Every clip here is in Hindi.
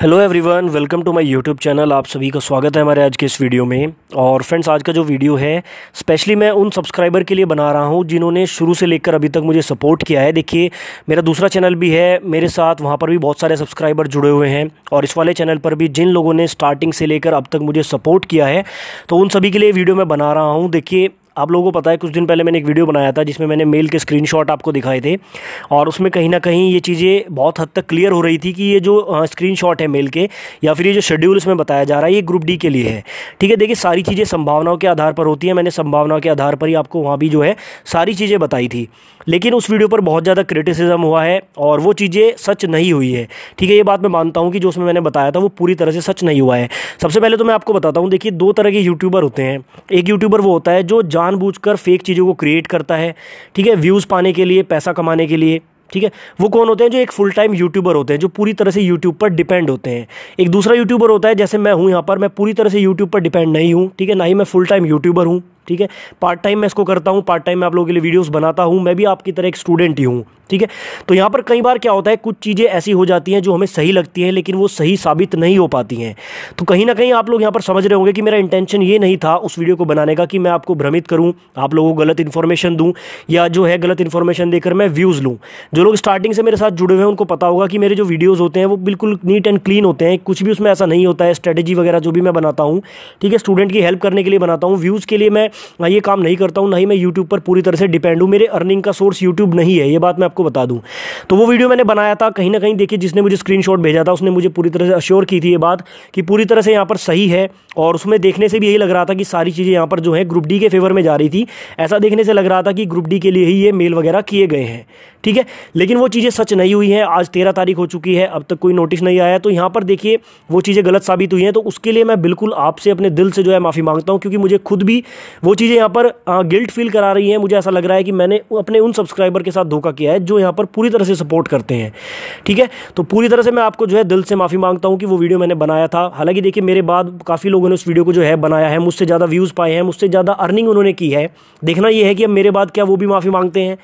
hello everyone welcome to my YouTube channel आप सभी का स्वागत है हमारे आज के इस वीडियो में और फ्रेंड्स आज का जो वीडियो है स्पेशली मैं उन सब्सक्राइबर के लिए बना रहा हूं जिन्होंने शुरू से लेकर अभी तक मुझे सपोर्ट किया है देखिए मेरा दूसरा चैनल भी है मेरे साथ वहां पर भी बहुत सारे सब्सक्राइबर जुड़े हुए हैं और इस वाले चैनल पर भी जिन लोगों ने स्टार्टिंग से लेकर अब तक मुझे सपोर्ट किया है तो उन सभी के लिए वीडियो मैं बना रहा हूँ देखिए आप लोगों को पता है कुछ दिन पहले मैंने एक वीडियो बनाया था जिसमें मैंने मेल के स्क्रीनशॉट आपको दिखाए थे और उसमें कहीं ना कहीं ये चीज़ें बहुत हद तक क्लियर हो रही थी कि ये जो स्क्रीनशॉट है मेल के या फिर ये जो शेड्यूल इसमें बताया जा रहा है ये ग्रुप डी के लिए है ठीक है देखिए सारी चीज़ें संभावनाओं के आधार पर होती है मैंने संभावनाओं के आधार पर ही आपको वहाँ भी जो है सारी चीज़ें बताई थी लेकिन उस वीडियो पर बहुत ज़्यादा क्रिटिसिज्म हुआ है और वो चीज़ें सच नहीं हुई है ठीक है ये बात मैं मानता हूँ कि जो उसमें मैंने बताया था वो पूरी तरह से सच नहीं हुआ है सबसे पहले तो मैं आपको बताता हूँ देखिए दो तरह के यूट्यूबर होते हैं एक यूट्यूबर वो होता है जो जानबूझकर फेक चीज़ों को क्रिएट करता है ठीक है व्यूज़ पाने के लिए पैसा कमाने के लिए ठीक है वो कौन होते हैं जो एक फुल टाइम यूट्यूबर होते हैं जो पूरी तरह से यूट्यूब पर डिपेंड होते हैं एक दूसरा यूट्यूबर होता है जैसे मैं हूँ यहाँ पर मैं पूरी तरह से यूट्यूब पर डिपेंड नहीं हूँ ठीक है ना ही मैं फुल टाइम यूट्यूबर हूँ ठीक है पार्ट टाइम मैं इसको करता हूँ पार्ट टाइम मैं आप लोगों के लिए वीडियोस बनाता हूँ मैं भी आपकी तरह एक स्टूडेंट ही हूँ ठीक है तो यहाँ पर कई बार क्या होता है कुछ चीज़ें ऐसी हो जाती हैं जो हमें सही लगती हैं लेकिन वो सही साबित नहीं हो पाती हैं तो कहीं ना कहीं आप लोग यहाँ पर समझ रहे होंगे कि मेरा इंटेंशन ये नहीं था उस वीडियो को बनाने का कि मैं आपको भ्रमित करूँ आप लोगों को गलत इन्फॉर्मेशन दूँ या जो है गलत इन्फॉर्मेशन देकर मैं व्यूज़ लूँ जो लोग स्टार्टिंग से मेरे साथ जुड़े हुए हैं उनको पता होगा कि मेरे जो वीडियोज़ होते हैं वो बिल्कुल नीट एंड क्लीन होते हैं कुछ भी उसमें ऐसा नहीं होता है स्ट्रेटेजी वगैरह जो भी मैं बनाता हूँ ठीक है स्टूडेंट की हेल्प करने के लिए बनाता हूँ व्यूज़ के लिए मैं मैं ये काम नहीं करता हूँ ना ही मैं यूट्यूब पर पूरी तरह से डिपेंड हूँ मेरे अर्निंग का सोर्स यूट्यूब नहीं है ये बात मैं आपको बता दूँ तो वो वीडियो मैंने बनाया था कहीं ना कहीं देखिए जिसने मुझे स्क्रीन भेजा था उसने मुझे पूरी तरह से अश्योर की थी ये बात कि पूरी तरह से यहाँ पर सही है और उसमें देखने से भी यही लग रहा था कि सारी चीज़ें यहाँ पर जो है ग्रुप डी के फेवर में जा रही थी ऐसा देखने से लग रहा था कि ग्रुप डी के लिए ही ये मेल वगैरह किए गए हैं ठीक है लेकिन वो चीज़ें सच नहीं हुई हैं आज तेरह तारीख हो चुकी है अब तक कोई नोटिस नहीं आया तो यहाँ पर देखिए वो चीज़ें गलत साबित हुई हैं तो उसके लिए मैं बिल्कुल आपसे अपने दिल से जो है माफ़ी मांगता हूँ क्योंकि मुझे खुद भी वो चीज़ें यहाँ पर गिल्ट फील करा रही हैं मुझे ऐसा लग रहा है कि मैंने अपने उन सब्सक्राइबर के साथ धोखा किया है जो यहाँ पर पूरी तरह से सपोर्ट करते हैं ठीक है तो पूरी तरह से मैं आपको जो है दिल से माफ़ी मांगता हूँ कि वो वीडियो मैंने बनाया था हालांकि देखिए मेरे बाद काफ़ी लोगों ने उस वीडियो को जो है बनाया है मुझसे ज़्यादा व्यूज़ पाए हैं मुझसे ज़्यादा अर्निंग उन्होंने की है देखना यह है कि अब मेरे बाद क्या वो भी माफ़ी मांगते हैं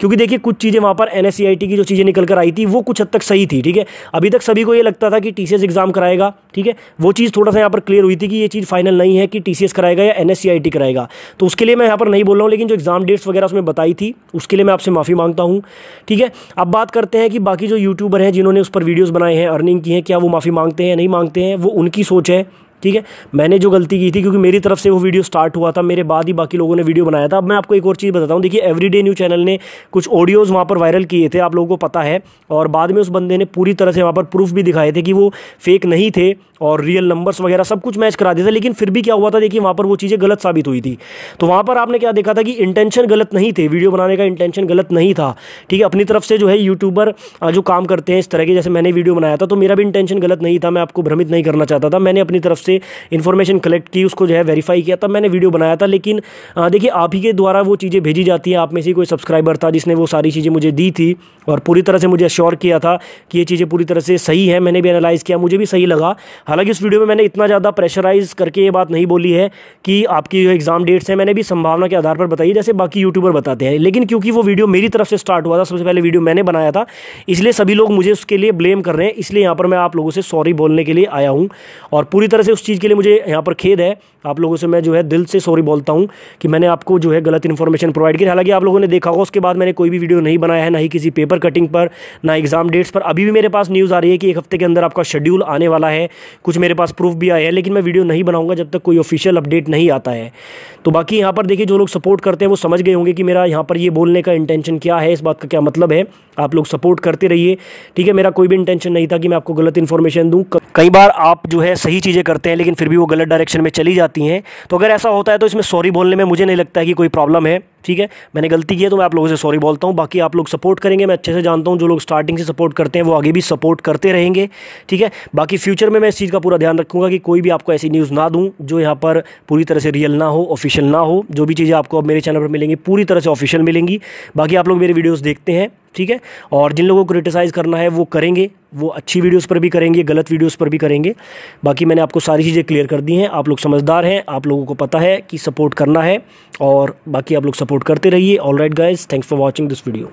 क्योंकि देखिए कुछ चीज़ें वहाँ पर एन की जो चीज़ें निकल कर आई थी वो कुछ हद तक सही थी ठीक है अभी तक सभी को ये लगता था कि टी एग्ज़ाम कराएगा ठीक है वो चीज़ थोड़ा सा यहाँ पर क्लियर हुई थी कि ये चीज़ फाइनल नहीं है कि टी कराएगा या एन कराएगा था तो उसके लिए मैं यहाँ पर नहीं बोल रहा हूँ लेकिन जो एग्ज़ाम डेट्स वगैरह उसमें बताई थी उसके लिए मैं आपसे माफ़ी मांगता हूँ ठीक है अब बात करते हैं कि बाकी जो यूट्यूबर हैं जिन्होंने उस पर वीडियोज़ बनाए हैं अर्निंग की हैं क्या वो माफ़ी मांगते हैं नहीं मांगते हैं वो उनकी सोच है ठीक है मैंने जो गलती की थी क्योंकि मेरी तरफ से वो वीडियो स्टार्ट हुआ था मेरे बाद ही बाकी लोगों ने वीडियो बनाया था अब मैं आपको एक और चीज़ बताता हूँ देखिए एवरीडे न्यू चैनल ने कुछ ऑडियोज़ वहाँ पर वायरल किए थे आप लोगों को पता है और बाद में उस बंदे ने पूरी तरह से वहाँ पर प्रूफ भी दिखाए थे कि वो फेक नहीं थे और रियल नंबर्स वगैरह सब कुछ मैच करा दिया था लेकिन फिर भी क्या हुआ था देखिए वहाँ पर वो चीज़ें गलत साबित हुई थी तो वहाँ पर आपने क्या देखा था कि इंटेंशन गलत नहीं थे वीडियो बनाने का इंटेंशन गलत नहीं था ठीक है अपनी तरफ से जो है यूट्यूबर जो काम करते हैं इस तरह के जैसे मैंने वीडियो बनाया था तो मेरा भी इंटेंशन गलत नहीं था मैं आपको भ्रमित नहीं करना चाहता था मैंने अपनी तरफ से से इन्फॉर्मेशन कलेक्ट की उसको जो है वेरीफाई किया तब मैंने वीडियो बनाया था लेकिन देखिए आप ही के द्वारा वो चीज़ें भेजी जाती हैं आप में से कोई सब्सक्राइबर था जिसने वो सारी चीज़ें मुझे दी थी और पूरी तरह से मुझे अश्योर किया था कि ये चीज़ें पूरी तरह से सही है मैंने भी एनालाइज़ किया मुझे भी सही लगा हालांकि उस वीडियो में मैंने इतना ज़्यादा प्रेशराइज करके ये बात नहीं बोली है कि आपकी जो एग्ज़ाम डेट्स हैं मैंने भी संभावना के आधार पर बताई जैसे बाकी यूट्यूबर बताते हैं लेकिन क्योंकि वो वीडियो मेरी तरफ से स्टार्ट हुआ था सबसे पहले वीडियो मैंने बनाया था इसलिए सभी लोग मुझे उसके लिए ब्लेम कर रहे हैं इसलिए यहाँ पर मैं आप लोगों से सॉरी बोलने के लिए आया हूँ और पूरी तरह से उस चीज़ के लिए मुझे यहाँ पर खेद है आप लोगों से मैं जो है दिल से सॉरी बोलता हूँ कि मैंने आपको जो है गलत इन्फॉर्मेशन प्रोवाइड की हालांकि आप लोगों ने देखा होगा उसके बाद मैंने कोई भी वीडियो नहीं बनाया है ना ही किसी पेपर कटिंग पर ना एग्ज़ाम डेट्स पर अभी भी मेरे पास न्यूज़ आ रही है कि एक हफ्ते के अंदर आपका शेड्यूल आने वाला है कुछ मेरे पास प्रूफ भी आया है लेकिन मैं वीडियो नहीं बनाऊंगा जब तक कोई ऑफिशियल अपडेट नहीं आता है तो बाकी यहाँ पर देखिए जो लोग सपोर्ट करते हैं वो समझ गए होंगे कि मेरा यहाँ पर ये बोलने का इंटेंशन क्या है इस बात का क्या मतलब है आप लोग सपोर्ट करते रहिए ठीक है मेरा कोई भी इंटेंशन नहीं था कि मैं आपको गलत इन्फॉर्मेशन दूँ कई बार आप जो है सही चीज़ें करते करते हैं लेकिन फिर भी वो गलत डायरेक्शन में चली जाती हैं तो अगर ऐसा होता है तो इसमें सॉरी बोलने में मुझे नहीं लगता है कि कोई प्रॉब्लम है ठीक है मैंने गलती की है तो मैं आप लोगों से सॉरी बोलता हूँ बाकी आप लोग सपोर्ट करेंगे मैं अच्छे से जानता हूँ जो लोग स्टार्टिंग से सपोर्ट करते हैं वो आगे भी सपोर्ट करते रहेंगे ठीक है बाकी फ्यूचर में मैं इस चीज़ का पूरा ध्यान रखूँगा कि कोई भी आपको ऐसी न्यूज़ ना दूँ जो यहाँ पर पूरी तरह से रियल ना हो ऑफिशियल ना हो जो भी चीज़ें आपको अब मेरे चैनल पर मिलेंगी पूरी तरह से ऑफिशियल मिलेंगी बाकी आप लोग मेरे वीडियोज़ देखते हैं ठीक है और जिन लोगों को क्रिटिसाइज़ करना है वो करेंगे वो अच्छी वीडियोस पर भी करेंगे गलत वीडियोस पर भी करेंगे बाकी मैंने आपको सारी चीज़ें क्लियर कर दी हैं आप लोग समझदार हैं आप लोगों को पता है कि सपोर्ट करना है और बाकी आप लोग सपोर्ट करते रहिए all right guys thanks for watching this video